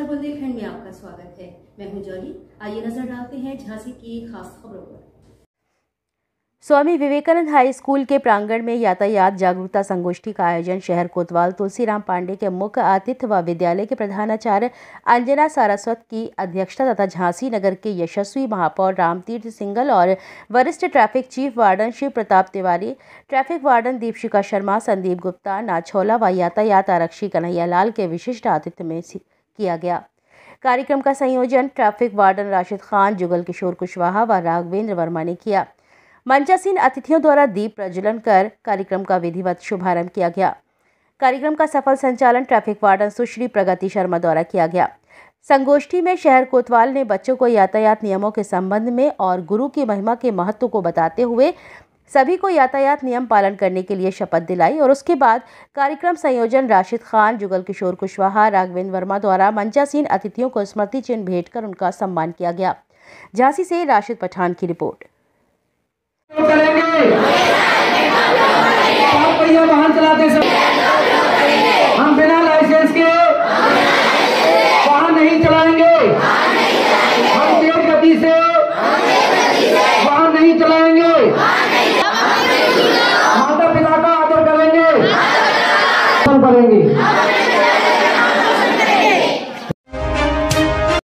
समाचार बुंदेलखंड में आपका स्वागत है मैं हूं जॉली आइए नजर डालते हैं झांसी की खास खबरों पर स्वामी विवेकानंद हाई स्कूल के प्रांगण में यातायात जागरूकता संगोष्ठी का आयोजन शहर कोतवाल तुलसीराम पांडे के मुख्य आतिथ्य व विद्यालय के प्रधानाचार्य अंजना सारस्वत की अध्यक्षता तथा झांसी नगर के यशस्वी महापौर रामतीर्थ सिंगल और वरिष्ठ traffic chief warden Shiv Pratap Tiwari traffic warden Deepshikha Sharma Sandeep Gupta नाछौला व यातायात आरक्षी कन्हैया लाल के विशिष्ट आतिथ्य में किया गया कार्यक्रम का संयोजन ट्रैफिक वार्डन राशिद खान जुगल किशोर कुशवाहा व राघवेंद्र वर्मा ने किया मंचासीन अतिथियों द्वारा दीप प्रज्वलन कर कार्यक्रम का विधिवत शुभारंभ किया गया कार्यक्रम का सफल संचालन ट्रैफिक वार्डन सुश्री प्रगति शर्मा द्वारा किया गया संगोष्ठी में शहर कोतवाल ने बच्चों को यातायात नियमों के संबंध में और गुरु की महिमा के महत्व को बताते हुए सभी को यातायात नियम पालन करने के लिए शपथ दिलाई और उसके बाद कार्यक्रम संयोजन राशिद खान जुगल किशोर कुशवाहा राघवेंद्र वर्मा द्वारा मंचासीन अतिथियों को स्मृति चिन्ह भेंट कर उनका सम्मान किया गया झांसी से राशिद पठान की रिपोर्ट पड़ेंगी